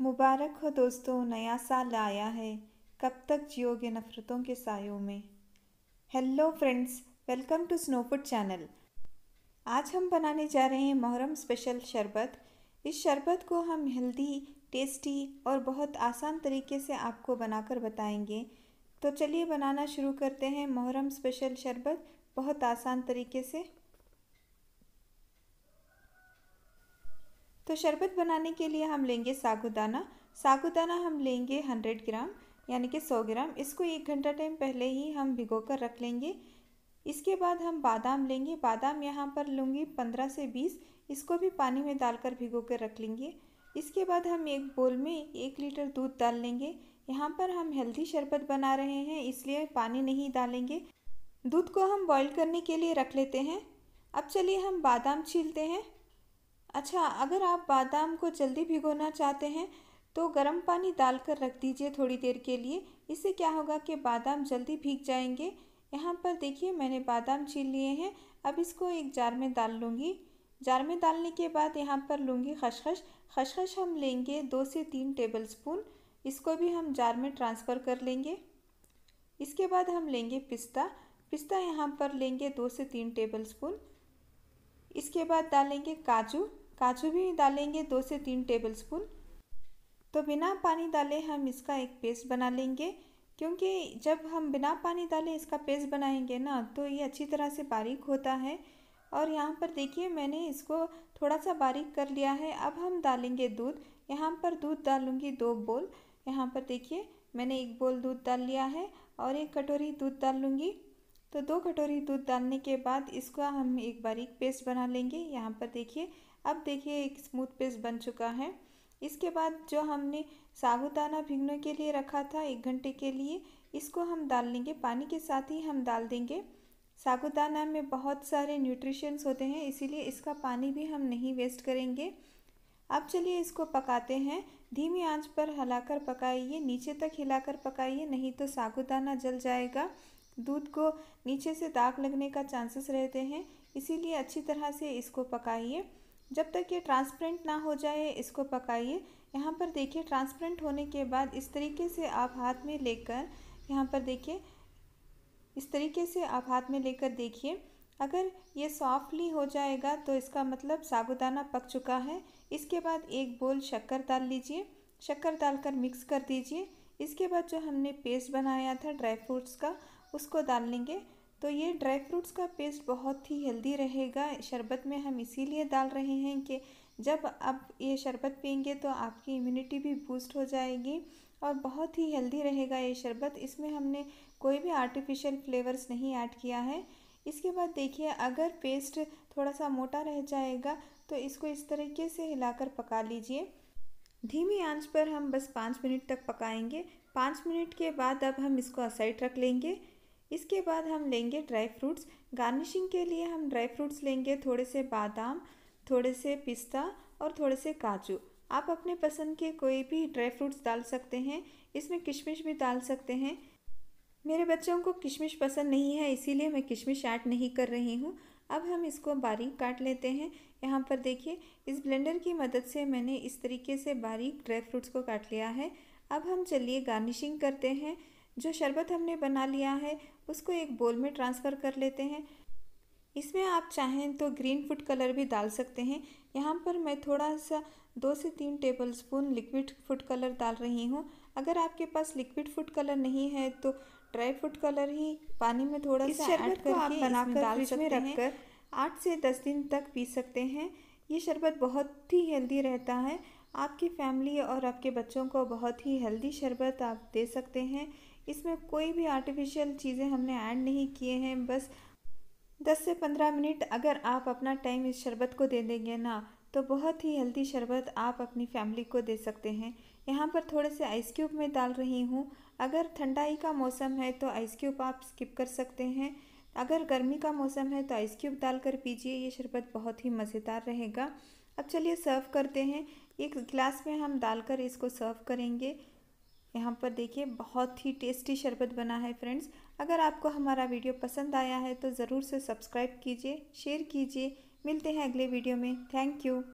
मुबारक हो दोस्तों नया साल आया है कब तक जियोगे नफ़रतों के सायों में hello friends welcome to Snowfoot channel आज हम बनाने जा रहे हैं मुहर्रम स्पेशल शरबत इस शरबत को हम हेल्दी टेस्टी और बहुत आसान तरीके से आपको बनाकर बताएंगे तो चलिए बनाना शुरू करते हैं मुहर्रम स्पेशल शरबत बहुत आसान तरीके से तो शरबत बनाने के लिए हम लेंगे साबुदाना साबुदाना हम लेंगे हंड्रेड ग्राम यानी कि सौ ग्राम इसको एक घंटा टाइम पहले ही हम भिगो कर रख लेंगे इसके बाद हम बादाम लेंगे बादाम यहाँ पर लूँगी पंद्रह से बीस इसको भी पानी में डालकर भिगो कर रख लेंगे इसके बाद हम एक बोल में एक लीटर दूध डाल लेंगे यहाँ पर हम हेल्दी शरबत बना रहे हैं इसलिए पानी नहीं डालेंगे दूध को हम बॉईल करने के लिए रख लेते हैं अब चलिए हम बादाम छीलते हैं अच्छा अगर आप बादाम को जल्दी भिगोना चाहते हैं तो गर्म पानी डालकर रख दीजिए थोड़ी देर के लिए इससे क्या होगा कि बादाम जल्दी भीग जाएंगे यहाँ पर देखिए मैंने बादाम छील लिए हैं अब इसको एक जार में डाल लूँगी जार में डालने के बाद यहाँ पर लूँगी खशखश खशखश हम लेंगे दो से तीन टेबल स्पून इसको भी हम जार में ट्रांसफ़र कर लेंगे इसके बाद हम लेंगे पिस्ता पिस्ता यहाँ पर लेंगे दो से तीन टेबल स्पून इसके बाद डालेंगे काजू काजू भी डालेंगे दो से तीन टेबल स्पून तो बिना पानी डाले हम इसका एक पेस्ट बना लेंगे क्योंकि जब हम बिना पानी डाले इसका पेस्ट बनाएंगे ना तो ये अच्छी तरह से बारीक होता है और यहाँ पर देखिए मैंने इसको थोड़ा सा बारीक कर लिया है अब हम डालेंगे दूध यहाँ पर दूध डालूँगी दो बोल यहाँ पर देखिए मैंने एक बोल दूध डाल लिया है और एक कटोरी दूध डाल लूँगी तो दो कटोरी दूध डालने के बाद इसका हम एक बारीक पेस्ट बना लेंगे यहाँ पर देखिए अब देखिए एक स्मूथ पेस्ट बन चुका है इसके बाद जो हमने साबुदाना भिगने के लिए रखा था एक घंटे के लिए इसको हम डाल लेंगे पानी के साथ ही हम डाल देंगे साबुदाना में बहुत सारे न्यूट्रिशंस होते हैं इसीलिए इसका पानी भी हम नहीं वेस्ट करेंगे अब चलिए इसको पकाते हैं धीमी आंच पर हिलाकर पकाइए नीचे तक हिलाकर पकाइए नहीं तो साबुदाना जल जाएगा दूध को नीचे से दाग लगने का चांसेस रहते हैं इसीलिए अच्छी तरह से इसको पकाइए जब तक ये ट्रांसपेरेंट ना हो जाए इसको पकाइए यहाँ पर देखिए ट्रांसपेरेंट होने के बाद इस तरीके से आप हाथ में लेकर यहाँ पर देखिए इस तरीके से आप हाथ में लेकर देखिए अगर ये सॉफ्टली हो जाएगा तो इसका मतलब साबुदाना पक चुका है इसके बाद एक बोल शक्कर डाल लीजिए शक्कर डालकर मिक्स कर दीजिए इसके बाद जो हमने पेस्ट बनाया था ड्राई फ्रूट्स का उसको डाल लेंगे तो ये ड्राई फ्रूट्स का पेस्ट बहुत ही हेल्दी रहेगा शरबत में हम इसीलिए डाल रहे हैं कि जब आप ये शरबत पियेंगे तो आपकी इम्यूनिटी भी बूस्ट हो जाएगी और बहुत ही हेल्दी रहेगा ये शरबत इसमें हमने कोई भी आर्टिफिशियल फ्लेवर्स नहीं ऐड किया है इसके बाद देखिए अगर पेस्ट थोड़ा सा मोटा रह जाएगा तो इसको इस तरीके से हिलाकर पका लीजिए धीमी आंच पर हम बस पाँच मिनट तक पकाएंगे पाँच मिनट के बाद अब हम इसको असाइड रख लेंगे इसके बाद हम लेंगे ड्राई फ्रूट्स गार्निशिंग के लिए हम ड्राई फ्रूट्स लेंगे थोड़े से बादाम थोड़े से पिस्ता और थोड़े से काजू आप अपने पसंद के कोई भी ड्राई फ्रूट्स डाल सकते हैं इसमें किशमिश भी डाल सकते हैं मेरे बच्चों को किशमिश पसंद नहीं है इसीलिए मैं किशमिश ऐड नहीं कर रही हूँ अब हम इसको बारीक काट लेते हैं यहाँ पर देखिए इस ब्लेंडर की मदद से मैंने इस तरीके से बारीक ड्राई फ्रूट्स को काट लिया है अब हम चलिए गार्निशिंग करते हैं जो शरबत हमने बना लिया है उसको एक बोल में ट्रांसफ़र कर लेते हैं इसमें आप चाहें तो ग्रीन फूड कलर भी डाल सकते हैं यहाँ पर मैं थोड़ा सा दो से तीन tablespoon liquid food colour डाल रही हूँ अगर आपके पास लिक्विड फूड कलर नहीं है तो ड्राई फूड कलर ही पानी में थोड़ा इस सा शरबत को आप बनाकर दाल में रखकर आठ से दस दिन तक पी सकते हैं ये शरबत बहुत ही हेल्दी रहता है आपकी फैमिली और आपके बच्चों को बहुत ही हेल्दी शरबत आप दे सकते हैं इसमें कोई भी आर्टिफिशियल चीज़ें हमने ऐड नहीं किए हैं बस 10 से 15 मिनट अगर आप अपना टाइम इस शरबत को दे देंगे ना तो बहुत ही हेल्दी शरबत आप अपनी फैमिली को दे सकते हैं यहाँ पर थोड़े से आइस क्यूब में डाल रही हूँ अगर ठंडाई का मौसम है तो आइस क्यूब आप स्किप कर सकते हैं अगर गर्मी का मौसम है तो आइस क्यूब डाल कर पीजिए ये शरबत बहुत ही मज़ेदार रहेगा अब चलिए सर्व करते हैं एक गिलास में हम डालकर इसको सर्व करेंगे यहाँ पर देखिए बहुत ही टेस्टी शरबत बना है फ्रेंड्स अगर आपको हमारा वीडियो पसंद आया है तो ज़रूर से सब्सक्राइब कीजिए शेयर कीजिए मिलते हैं अगले वीडियो में थैंक यू